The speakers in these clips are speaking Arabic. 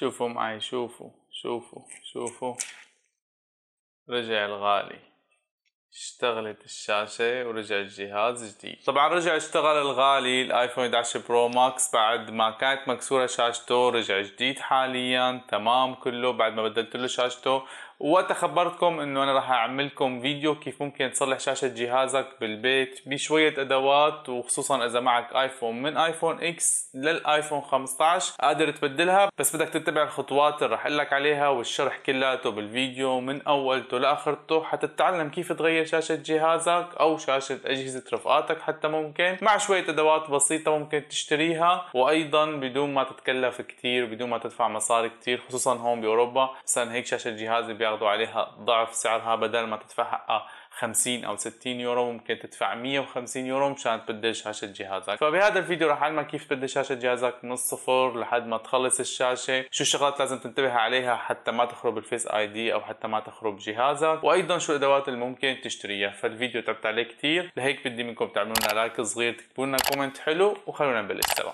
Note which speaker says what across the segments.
Speaker 1: شوفوا معي شوفوا شوفوا شوفوا رجع الغالي اشتغلت الشاشة ورجع الجهاز جديد طبعا رجع اشتغل الغالي الايفون 11 برو ماكس بعد ما كانت مكسورة شاشته رجع جديد حاليا تمام كله بعد ما بدلت له شاشته وقتها خبرتكم انه انا راح اعمل لكم فيديو كيف ممكن تصلح شاشة جهازك بالبيت بشوية ادوات وخصوصا اذا معك ايفون من ايفون اكس للايفون 15 قادر تبدلها بس بدك تتبع الخطوات اللي راح لك عليها والشرح كلياته بالفيديو من اولته لاخرته حتتعلم كيف تغير شاشة جهازك او شاشة اجهزة رفقاتك حتى ممكن مع شوية ادوات بسيطة ممكن تشتريها وايضا بدون ما تتكلف كثير بدون ما تدفع مصاري كثير خصوصا هون باوروبا مثلا هيك شاشة جهاز بيع بياخذوا عليها ضعف سعرها بدل ما تدفع حقها 50 او 60 يورو ممكن تدفع 150 يورو مشان تبدل شاشه جهازك فبهذا الفيديو رح اعلمك كيف تبدل شاشه جهازك من الصفر لحد ما تخلص الشاشه شو الشغلات لازم تنتبه عليها حتى ما تخرب الفيس اي دي او حتى ما تخرب جهازك وايضا شو الادوات اللي ممكن تشتريها فالفيديو تعبت عليه كثير لهيك بدي منكم تعملوا لنا لايك صغير تكتبوا لنا كومنت حلو وخلونا نبلش سوا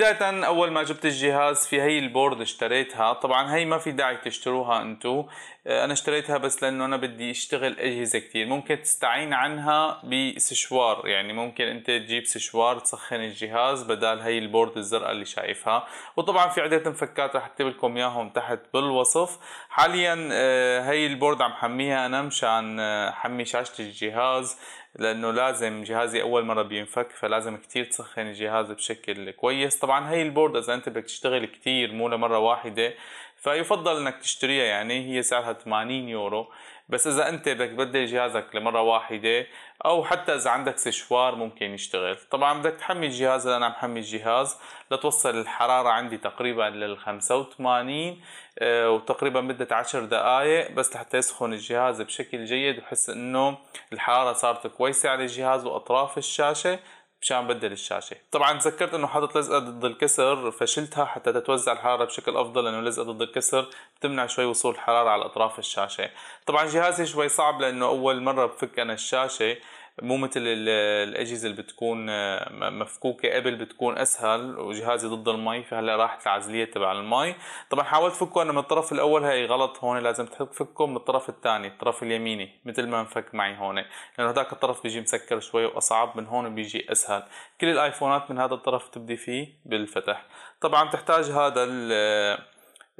Speaker 1: بداية أول ما جبت الجهاز في هي البورد اشتريتها طبعا هي ما في داعي تشتروها انتو آه، أنا اشتريتها بس لأنه أنا بدي اشتغل أجهزة كتير ممكن تستعين عنها بسشوار يعني ممكن أنت تجيب سشوار تسخن الجهاز بدال هي البورد الزرقاء اللي شايفها وطبعا في عدة مفكات رح أكتب لكم إياهم تحت بالوصف حاليا آه، هي البورد عم حميها أنا مشان آه، حمي شاشة الجهاز لانه لازم جهازي اول مره بينفك فلازم كتير تسخن الجهاز بشكل كويس طبعا هي البورد اذا انت بدك تشتغل كتير مو لمره واحده فيفضل انك تشتريها يعني هي سعرها 80 يورو بس اذا انت بدك تبدل جهازك لمره واحده او حتى اذا عندك سشوار ممكن يشتغل طبعا بدك تحمي الجهاز انا عم حمي الجهاز لتوصل الحراره عندي تقريبا لل 85 آه، وتقريبا مده 10 دقائق بس لحتى يسخن الجهاز بشكل جيد وحس انه الحراره صارت كويسه على الجهاز واطراف الشاشه مشان بدل الشاشه طبعا تذكرت انه حاطط لزقه ضد الكسر فشلتها حتى تتوزع الحراره بشكل افضل لانه اللزقه ضد الكسر بتمنع شوي وصول الحراره على اطراف الشاشه طبعا جهازي شوي صعب لانه اول مره بفك انا الشاشه مو مثل الاجهزه اللي بتكون آه، مفكوكه قبل بتكون اسهل وجهازي ضد المي فهلا راحت العزليه تبع المي طبعا حاولت فكه انا من الطرف الاول هي غلط هون لازم تحط فكه من الطرف الثاني الطرف اليميني مثل ما انفك معي هون لانه يعني هذاك الطرف بيجي مسكر شوي واصعب من هون بيجي اسهل كل الايفونات من هذا الطرف تبدي فيه بالفتح طبعا تحتاج هذا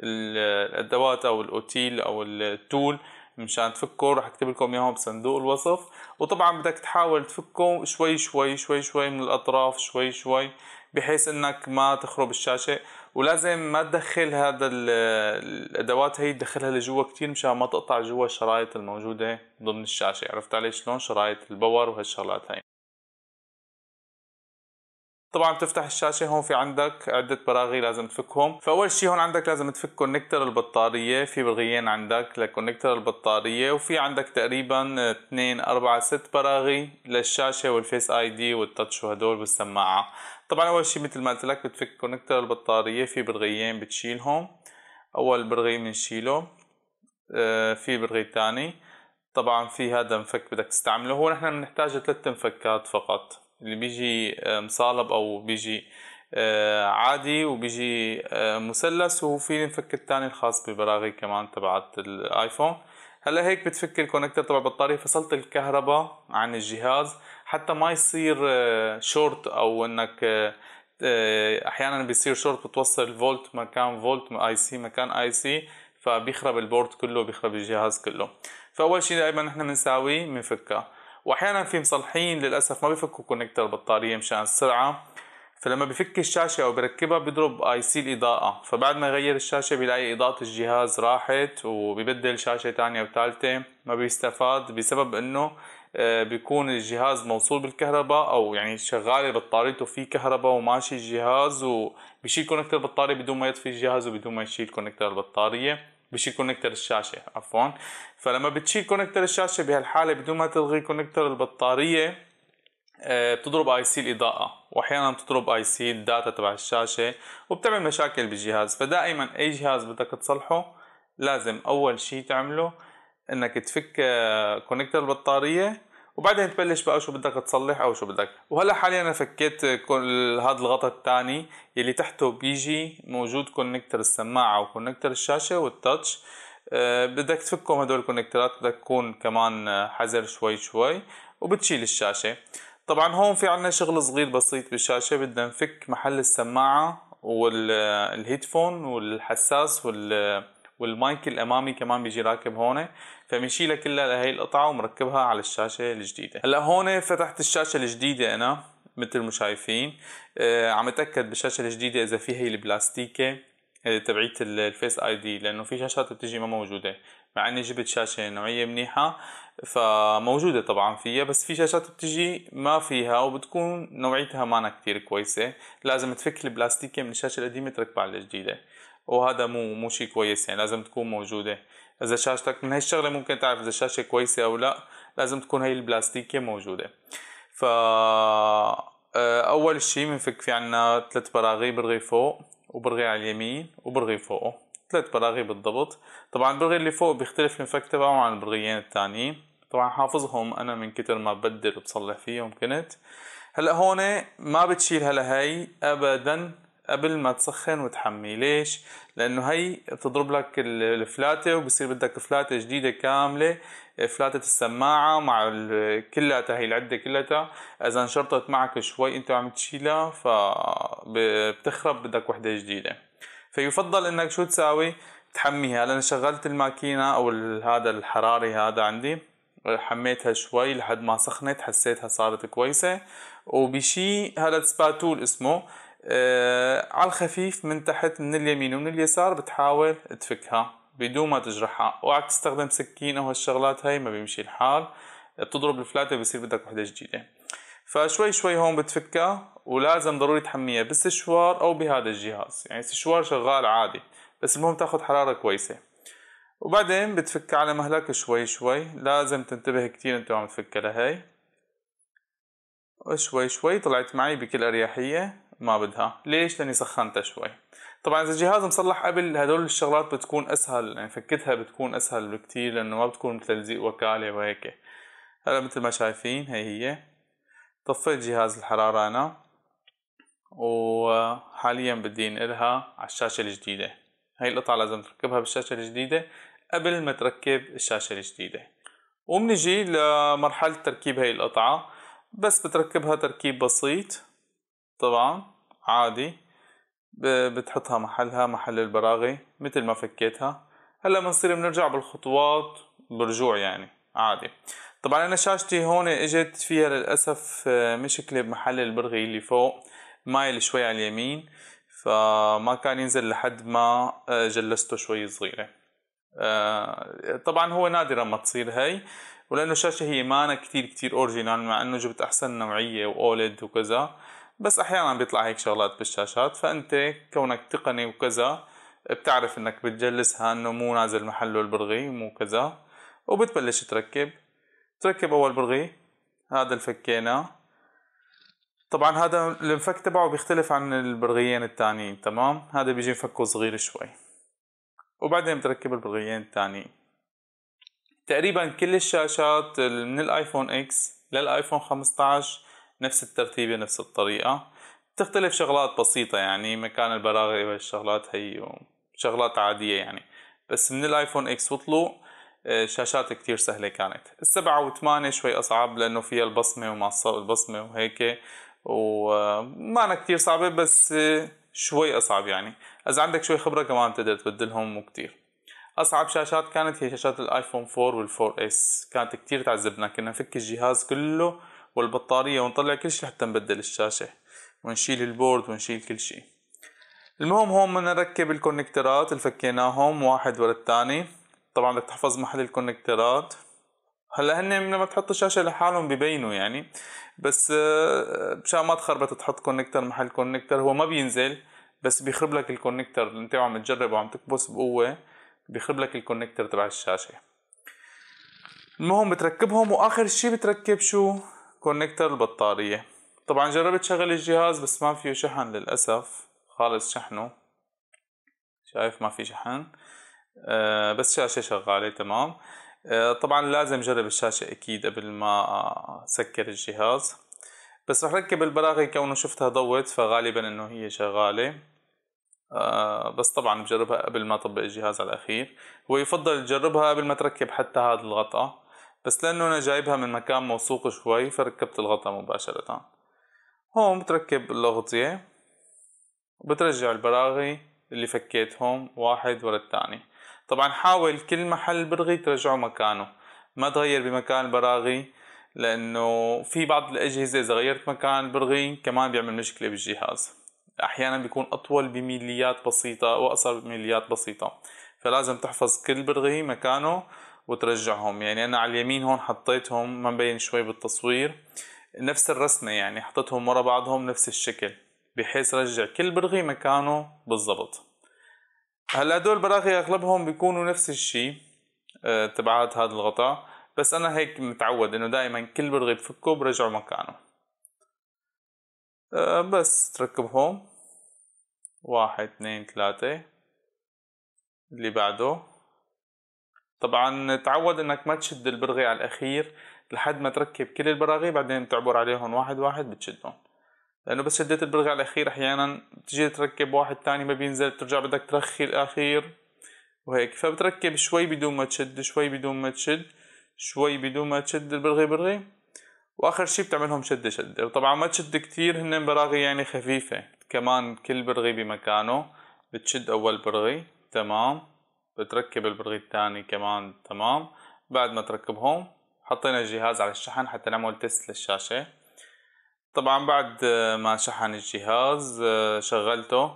Speaker 1: الادوات او الاوتيل او التول مشان تفكوا رح اكتب لكم اياهم بصندوق الوصف وطبعا بدك تحاول تفكه شوي شوي شوي شوي من الاطراف شوي شوي بحيث انك ما تخرب الشاشه ولازم ما تدخل هذا الادوات هي تدخلها لجوا كتير مشان ما تقطع جوا الشرايط الموجوده ضمن الشاشه عرفت علي شلون شرايط الباور وهالشغلات هاي طبعا بتفتح الشاشه هون في عندك عده براغي لازم تفكهم فاول شيء هون عندك لازم تفك كونكتر البطاريه في برغيين عندك لكونكتر البطاريه وفي عندك تقريبا 2 4 6 براغي للشاشه والفيس اي دي والتاتش وهدول والسماعه طبعا اول شيء مثل ما قلت لك بتفك كونكتر البطاريه في برغيين بتشيلهم اول برغي بنشيله آه، في برغي ثاني طبعا في هذا مفك بدك تستعمله هو نحن بنحتاج ثلاث مفكات فقط اللي بيجي آه، مصالب او بيجي آه، عادي وبيجي آه، مثلث وفي نفك الثاني الخاص بالبراغي كمان تبعت الايفون هلا هيك بتفك الكونكتر تبع البطاريه فصلت الكهرباء عن الجهاز حتى ما يصير شورت او انك احيانا بيصير شورت بتوصل فولت مكان فولت اي سي مكان اي سي فبيخرب البورد كله بيخرب الجهاز كله فاول شيء دائما نحن بنساويه بنفكها واحيانا في مصلحين للاسف ما بيفكوا كونكتر البطاريه مشان السرعه فلما بفك الشاشة أو بركبها بيضرب اي سي الإضاءة فبعد ما يغير الشاشة بيلاقي إضاءة الجهاز راحت وبيبدل شاشة تانية وثالثة ما بيستفاد بسبب إنه آه، بيكون الجهاز موصول بالكهرباء أو يعني شغالة بطاريته في كهرباء وماشي الجهاز وبيشيل كونكتر البطارية بدون ما يطفي الجهاز وبدون ما يشيل كونكتر البطارية بشيل كونكتر الشاشه عفوا فلما بتشيل كونكتر الشاشه بهالحاله بدون ما تلغي كونكتر البطاريه آه، بتضرب اي سي الاضاءه واحيانا بتضرب اي سي الداتا تبع الشاشه وبتعمل مشاكل بالجهاز فدائما اي جهاز بدك تصلحه لازم اول شيء تعمله انك تفك آه، كونكتر البطاريه وبعدين تبلش بقى شو بدك تصلح او شو بدك وهلا حاليا انا فكيت هذا الغطاء الثاني اللي تحته بيجي موجود كونكتر السماعه وكونكتر الشاشه والتاتش أه، بدك تفكهم هدول الكونكترات بدك تكون كمان حذر شوي شوي وبتشيل الشاشه طبعا هون في عنا شغل صغير بسيط بالشاشه بدنا نفك محل السماعه والهيدفون والحساس وال والمايك الامامي كمان بيجي راكب هون فمشيلها كلها لهي القطعه ومركبها على الشاشه الجديده هلا هون فتحت الشاشه الجديده انا مثل ما شايفين آه، عم اتاكد بالشاشه الجديده اذا في هي البلاستيكه آه، تبعيت الفيس اي دي لانه في شاشات بتجي ما موجوده مع اني جبت شاشه نوعيه منيحه فموجوده طبعا فيها بس في شاشات بتجي ما فيها وبتكون نوعيتها مانا كتير كويسه لازم تفك البلاستيكه من الشاشه القديمه تركبها على الجديده وهذا مو مو شيء كويس يعني لازم تكون موجوده اذا شاشتك من هي الشغله ممكن تعرف اذا الشاشه كويسه او لا لازم تكون هي البلاستيكيه موجوده ف اول شيء بنفك في عنا ثلاث براغي برغي فوق وبرغي على اليمين وبرغي فوقه ثلاث براغي بالضبط طبعا البرغي اللي فوق بيختلف المفك تبعه عن البرغيين التانيين طبعا حافظهم انا من كتر ما بدل وبصلح فيهم كنت هلا هون ما بتشيل هلا هي ابدا قبل ما تسخن وتحمي ليش لانه هي بتضرب لك الفلاته وبصير بدك فلاته جديده كامله فلاته السماعه مع كلها هي العده كلها اذا انشرطت معك شوي انت عم تشيلها فبتخرب بدك وحده جديده فيفضل انك شو تساوي تحميها انا شغلت الماكينه او هذا الحراري هذا عندي حميتها شوي لحد ما سخنت حسيتها صارت كويسه وبشي هذا سباتول اسمه آه، على الخفيف من تحت من اليمين ومن اليسار بتحاول تفكها بدون ما تجرحها اوعك تستخدم سكين او هالشغلات هاي ما بيمشي الحال بتضرب الفلاتة بيصير بدك وحدة جديدة فشوي شوي هون بتفكها ولازم ضروري تحميها بالسشوار او بهذا الجهاز يعني السشوار شغال عادي بس المهم تاخد حرارة كويسة وبعدين بتفكها على مهلك شوي شوي لازم تنتبه كتير انت عم تفكها لهي وشوي شوي طلعت معي بكل اريحية ما بدها ليش لاني سخنتها شوي طبعا اذا الجهاز مصلح قبل هدول الشغلات بتكون اسهل يعني فكتها بتكون اسهل بكتير لانه ما بتكون مثل تلزيق وكاله وهيك هلا مثل ما شايفين هي هي طفيت جهاز الحرارة انا وحاليا بدي انقلها على الشاشة الجديدة هاي القطعة لازم تركبها بالشاشة الجديدة قبل ما تركب الشاشة الجديدة وبنجي لمرحلة تركيب هاي القطعة بس بتركبها تركيب بسيط طبعا عادي بتحطها محلها محل البراغي مثل ما فكيتها هلا بنصير بنرجع بالخطوات برجوع يعني عادي طبعا انا شاشتي هون اجت فيها للاسف آه، مشكله بمحل البرغي اللي فوق مايل شوي على اليمين فما كان ينزل لحد ما آه، جلسته شوي صغيره آه، طبعا هو نادرا ما تصير هي ولانه الشاشه هي مانا كتير كتير اورجينال مع انه جبت احسن نوعيه واولد وكذا بس احيانا بيطلع هيك شغلات بالشاشات فانت كونك تقني وكذا بتعرف انك بتجلسها انه مو نازل محله البرغي مو كذا وبتبلش تركب تركب اول برغي هذا الفكينا طبعا هذا المفك تبعه بيختلف عن البرغيين التانيين تمام هذا بيجي مفكه صغير شوي وبعدين بتركب البرغيين التانيين تقريبا كل الشاشات من الايفون اكس للايفون 15 نفس الترتيبه نفس الطريقه تختلف شغلات بسيطه يعني مكان البراغي والشغلات هي شغلات عاديه يعني بس من الايفون اكس وطلوع آه، شاشات كتير سهلة كانت السبعة وثمانية شوي أصعب لأنه فيها البصمة وما البصمة وهيك وما آه، أنا كتير صعبة بس آه، شوي أصعب يعني إذا عندك شوي خبرة كمان بتقدر تبدلهم مو كتير أصعب شاشات كانت هي شاشات الآيفون 4 وال4 اس كانت كتير تعذبنا كنا نفك الجهاز كله والبطارية ونطلع كل شي حتى نبدل الشاشة ونشيل البورد ونشيل كل شي المهم هون بدنا نركب الكونكترات اللي فكيناهم واحد ورا الثاني طبعا بدك تحفظ محل الكونكترات هلا هن لما تحط الشاشه لحالهم ببينوا يعني بس آه، مشان ما تخربط تحط كونكتر محل كونكتر هو ما بينزل بس بيخرب لك الكونكتر اللي انت عم تجرب وعم تكبس بقوه بيخرب لك الكونكتر تبع الشاشه المهم بتركبهم واخر شي بتركب شو كونكتر البطارية طبعا جربت شغل الجهاز بس ما فيه شحن للأسف خالص شحنه شايف ما في شحن آه بس شاشة شغالة تمام آه طبعا لازم جرب الشاشة أكيد قبل ما سكر الجهاز بس رح ركب البلاغي كونه شفتها ضوت فغالبا انه هي شغالة آه بس طبعا بجربها قبل ما اطبق الجهاز على الاخير يفضل تجربها قبل ما تركب حتى هذا الغطاء بس لانه انا جايبها من مكان موثوق شوي فركبت الغطا مباشرة هون بتركب الأغطية وبترجع البراغي اللي فكيتهم واحد ورا التاني طبعا حاول كل محل برغي ترجعه مكانه ما تغير بمكان البراغي لانه في بعض الاجهزه اذا غيرت مكان البرغي كمان بيعمل مشكله بالجهاز احيانا بيكون اطول بميليات بسيطه واقصر بميليات بسيطه فلازم تحفظ كل برغي مكانه وترجعهم يعني انا على اليمين هون حطيتهم ما مبين شوي بالتصوير نفس الرسمة يعني حطيتهم ورا بعضهم نفس الشكل بحيث رجع كل برغي مكانه بالضبط هلا هدول البراغي اغلبهم بيكونوا نفس الشيء آه، تبعات هذا الغطاء بس انا هيك متعود انه دائما كل برغي بفكه برجعه مكانه آه، بس تركبهم واحد اثنين ثلاثة اللي بعده طبعا تعود انك ما تشد البرغي على الاخير لحد ما تركب كل البراغي بعدين بتعبر عليهم واحد واحد بتشدهم لانه بس شديت البرغي على الاخير احيانا بتجي تركب واحد تاني ما بينزل بترجع بدك ترخي الاخير وهيك فبتركب شوي بدون ما تشد شوي بدون ما تشد شوي بدون ما تشد البرغي برغي واخر شي بتعملهم شده شده وطبعا ما تشد كتير هن براغي يعني خفيفه كمان كل برغي بمكانه بتشد اول برغي تمام بتركب البرغي الثاني كمان تمام بعد ما تركبهم حطينا الجهاز على الشحن حتى نعمل تيست للشاشة طبعا بعد ما شحن الجهاز آه، شغلته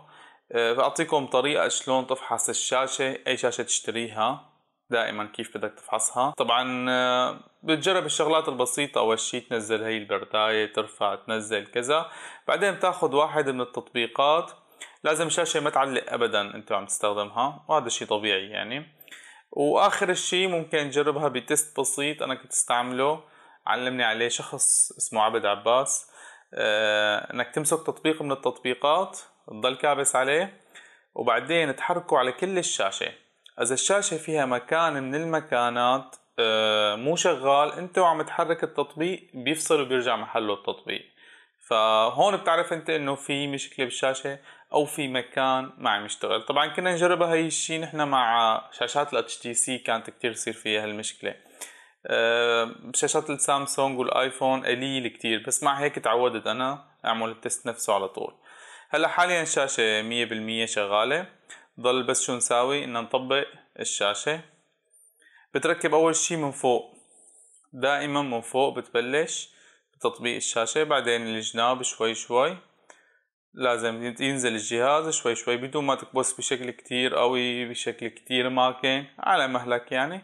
Speaker 1: بعطيكم آه، طريقة شلون تفحص الشاشة أي شاشة تشتريها دائما كيف بدك تفحصها طبعا آه، بتجرب الشغلات البسيطة أول شي تنزل هي البرداية ترفع تنزل كذا بعدين بتاخد واحد من التطبيقات لازم شاشه ما تعلق ابدا انت عم تستخدمها وهذا شيء طبيعي يعني واخر شيء ممكن نجربها بتست بسيط انا كنت استعمله علمني عليه شخص اسمه عبد عباس آه انك تمسك تطبيق من التطبيقات تضل كابس عليه وبعدين تحركه على كل الشاشه اذا الشاشه فيها مكان من المكانات آه مو شغال انت وعم تحرك التطبيق بيفصل وبيرجع محله التطبيق فهون بتعرف انت انه في مشكله بالشاشه او في مكان ما عم يشتغل طبعا كنا نجربها هي الشيء نحن مع شاشات اتش تي سي كانت كتير يصير فيها هالمشكله آه، شاشات السامسونج والايفون قليل كتير بس مع هيك تعودت انا اعمل التست نفسه على طول هلا حاليا الشاشه 100% شغاله ضل بس شو نساوي ان نطبق الشاشه بتركب اول شيء من فوق دائما من فوق بتبلش بتطبيق الشاشه بعدين الجناب شوي شوي لازم ينزل الجهاز شوي شوي بدون ما تكبس بشكل كتير قوي بشكل كتير ماكن على مهلك يعني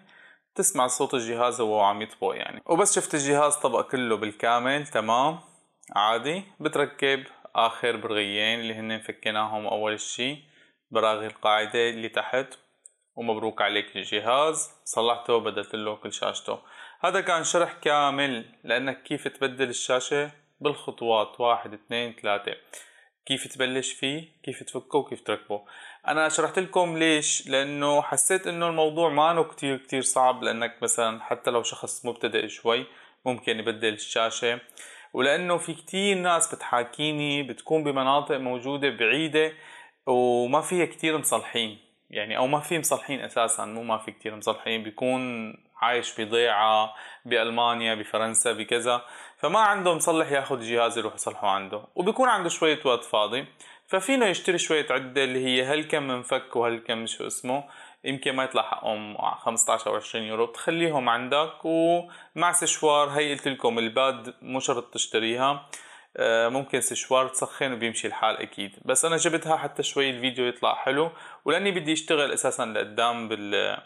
Speaker 1: تسمع صوت الجهاز وهو عم يطبق يعني وبس شفت الجهاز طبق كله بالكامل تمام عادي بتركب اخر برغيين اللي هن فكيناهم اول شي براغي القاعدة اللي تحت ومبروك عليك الجهاز صلحته وبدلت له كل شاشته هذا كان شرح كامل لانك كيف تبدل الشاشة بالخطوات واحد اثنين ثلاثة كيف تبلش فيه كيف تفكه وكيف تركبه انا شرحت لكم ليش لانه حسيت انه الموضوع ما كتير كتير صعب لانك مثلا حتى لو شخص مبتدئ شوي ممكن يبدل الشاشه ولانه في كتير ناس بتحاكيني بتكون بمناطق موجوده بعيده وما فيها كتير مصلحين يعني او ما في مصلحين اساسا مو ما في كتير مصلحين بيكون عايش بضيعه بالمانيا بفرنسا بكذا فما عنده مصلح ياخذ جهاز يروح يصلحه عنده وبيكون عنده شوية وقت فاضي ففينه يشتري شوية عدة اللي هي هالكم منفك وهالكم شو اسمه يمكن ما يطلع حقهم 15 او 20 يورو بتخليهم عندك ومع سشوار هي قلت لكم الباد مو شرط تشتريها آه، ممكن سشوار تسخن وبيمشي الحال اكيد بس انا جبتها حتى شوي الفيديو يطلع حلو ولاني بدي اشتغل اساسا لقدام بال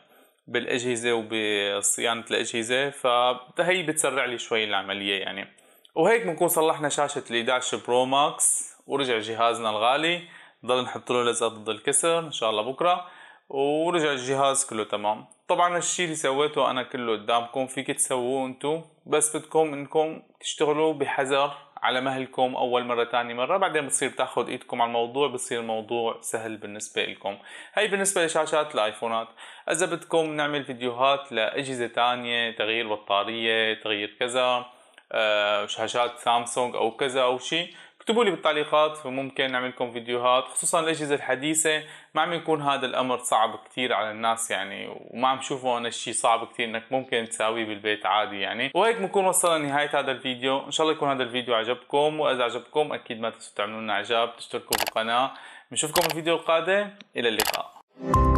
Speaker 1: بالاجهزه وبصيانه الاجهزه فهي بتسرع لي شوي العمليه يعني وهيك بنكون صلحنا شاشه ال11 برو ماكس ورجع جهازنا الغالي ضل نحط له لزقه ضد الكسر ان شاء الله بكره ورجع الجهاز كله تمام طبعا الشيء اللي سويته انا كله قدامكم فيك تسووه انتم بس بدكم انكم تشتغلوا بحذر على مهلكم اول مره ثاني مره بعدين بتصير تاخذ ايدكم على الموضوع بصير الموضوع سهل بالنسبه لكم هي بالنسبه لشاشات الايفونات اذا بدكم نعمل فيديوهات لاجهزه ثانيه تغيير بطاريه تغيير كذا آه، شاشات سامسونج او كذا او شيء اكتبوا لي بالتعليقات وممكن نعمل لكم فيديوهات خصوصا الاجهزه الحديثه ما عم يكون هذا الامر صعب كثير على الناس يعني وما عم شوفه انا شيء صعب كثير انك ممكن تساويه بالبيت عادي يعني وهيك بنكون وصلنا لنهايه هذا الفيديو ان شاء الله يكون هذا الفيديو عجبكم واذا عجبكم اكيد ما تنسوا تعملوا لنا اعجاب تشتركوا بالقناه بنشوفكم بالفيديو القادم الى اللقاء